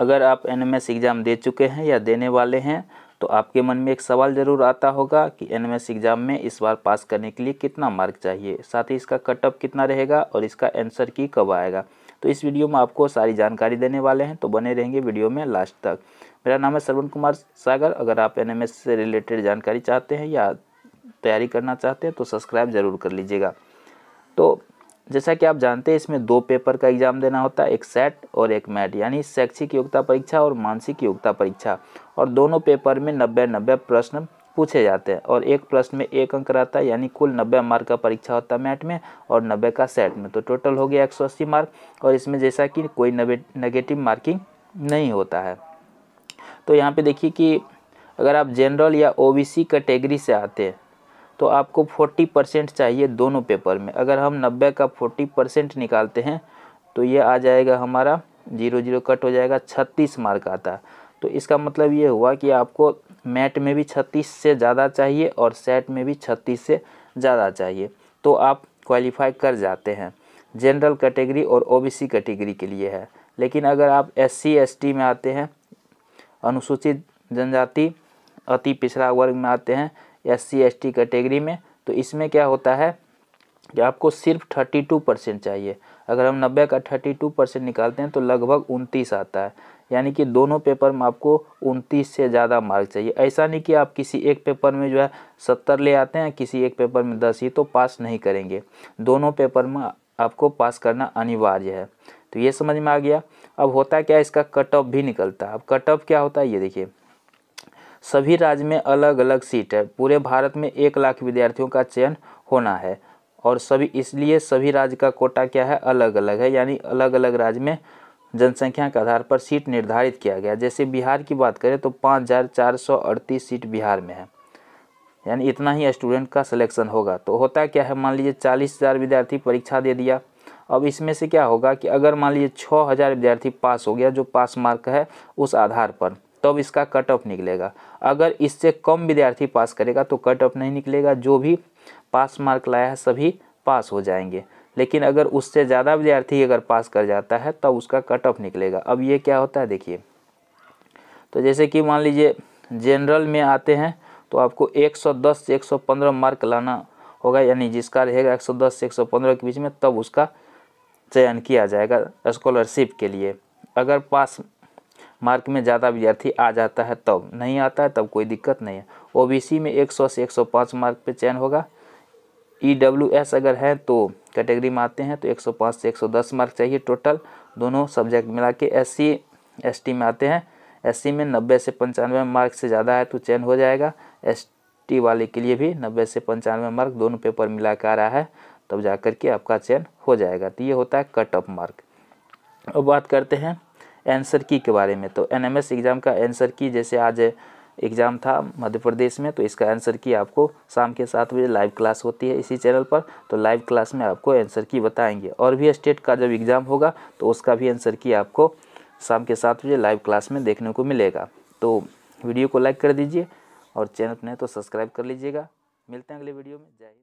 अगर आप N exam दे चुके हैं या देने वाले हैं तो आपके मन में एक सवाल ज़रूर आता होगा कि एन एग्ज़ाम में इस बार पास करने के लिए कितना मार्क चाहिए साथ ही इसका कट ऑफ कितना रहेगा और इसका आंसर की कब आएगा तो इस वीडियो में आपको सारी जानकारी देने वाले हैं तो बने रहेंगे वीडियो में लास्ट तक मेरा नाम है श्रवण कुमार सागर अगर आप एन से रिलेटेड जानकारी चाहते हैं या तैयारी करना चाहते हैं तो सब्सक्राइब ज़रूर कर लीजिएगा तो जैसा कि आप जानते हैं इसमें दो पेपर का एग्ज़ाम देना होता है एक सेट और एक मैट यानी शैक्षिक योग्यता परीक्षा और मानसिक योग्यता परीक्षा और दोनों पेपर में नब्बे नब्बे प्रश्न पूछे जाते हैं और एक प्रश्न में एक अंक रहता है यानी कुल नब्बे मार्क का परीक्षा होता है मैट में और नब्बे का सेट में तो टोटल हो गया एक सौ अस्सी मार्क और इसमें जैसा कि कोई नेगेटिव मार्किंग नहीं होता है तो यहाँ पर देखिए कि अगर आप जनरल या ओ कैटेगरी से आते हैं तो आपको फोर्टी परसेंट चाहिए दोनों पेपर में अगर हम नब्बे का फोर्टी परसेंट निकालते हैं तो ये आ जाएगा हमारा जीरो जीरो कट हो जाएगा छत्तीस मार्क आता तो इसका मतलब ये हुआ कि आपको मैट में भी छत्तीस से ज़्यादा चाहिए और सेट में भी छत्तीस से ज़्यादा चाहिए तो आप क्वालिफाई कर जाते हैं जनरल कैटेगरी और ओबीसी कैटेगरी के लिए है लेकिन अगर आप एस सी में आते हैं अनुसूचित जनजाति अति पिछड़ा वर्ग में आते हैं S C S T category में तो इसमें क्या होता है कि आपको सिर्फ थर्टी टू परसेंट चाहिए अगर हम नब्बे का थर्टी टू परसेंट निकालते हैं तो लगभग उनतीस आता है यानी कि दोनों पेपर में आपको उनतीस से ज़्यादा मार्क चाहिए ऐसा नहीं कि आप किसी एक पेपर में जो है सत्तर ले आते हैं किसी एक पेपर में दस ही तो पास नहीं करेंगे दोनों पेपर में आपको पास करना अनिवार्य है तो ये समझ में आ गया अब होता क्या इसका कट ऑफ भी निकलता है अब कट ऑफ क्या होता है ये देखिए सभी राज्य में अलग अलग सीट है पूरे भारत में एक लाख विद्यार्थियों का चयन होना है और सभी इसलिए सभी राज्य का कोटा क्या है अलग अलग है यानी अलग अलग राज्य में जनसंख्या के आधार पर सीट निर्धारित किया गया जैसे बिहार की बात करें तो पाँच हज़ार चार सौ अड़तीस सीट बिहार में है यानी इतना ही स्टूडेंट का सिलेक्शन होगा तो होता क्या है मान लीजिए चालीस हज़ार विद्यार्थी परीक्षा दे दिया अब इसमें से क्या होगा कि अगर मान लीजिए छः हज़ार विद्यार्थी पास हो गया जो पास मार्क है उस आधार पर तब इसका कट ऑफ निकलेगा अगर इससे कम विद्यार्थी पास करेगा तो कट ऑफ नहीं निकलेगा जो भी पास मार्क लाया है सभी पास हो जाएंगे लेकिन अगर उससे ज़्यादा विद्यार्थी अगर पास कर जाता है तब तो उसका कट ऑफ निकलेगा अब ये क्या होता है देखिए तो जैसे कि मान लीजिए जनरल में आते हैं तो आपको 110 से 115 मार्क लाना होगा यानी जिसका रहेगा 110 से 115 के बीच में तब उसका चयन किया जाएगा स्कॉलरशिप के लिए अगर पास मार्क में ज़्यादा विद्यार्थी आ जाता है तब नहीं आता है तब कोई दिक्कत नहीं है ओ में 100 से 105 मार्क पे चयन होगा ई e अगर है तो कैटेगरी में आते हैं तो 105 से 110 मार्क चाहिए टोटल दोनों सब्जेक्ट मिला के एस सी में आते हैं एस में नब्बे से पंचानवे मार्क से ज़्यादा है तो चयन हो जाएगा एस वाले के लिए भी नब्बे से पंचानवे मार्क दोनों पेपर मिला के आ रहा है तब जा कर के आपका चयन हो जाएगा तो ये होता है कट ऑफ मार्क अब बात करते हैं आंसर की के बारे में तो एनएमएस एग्ज़ाम का आंसर की जैसे आज एग्ज़ाम था मध्य प्रदेश में तो इसका आंसर की आपको शाम के सात बजे लाइव क्लास होती है इसी चैनल पर तो लाइव क्लास में आपको आंसर की बताएंगे और भी स्टेट का जब एग्ज़ाम होगा तो उसका भी आंसर की आपको शाम के सात बजे लाइव क्लास में देखने को मिलेगा तो वीडियो को लाइक कर दीजिए और चैनल पर नहीं तो सब्सक्राइब कर लीजिएगा मिलते हैं अगले वीडियो में जय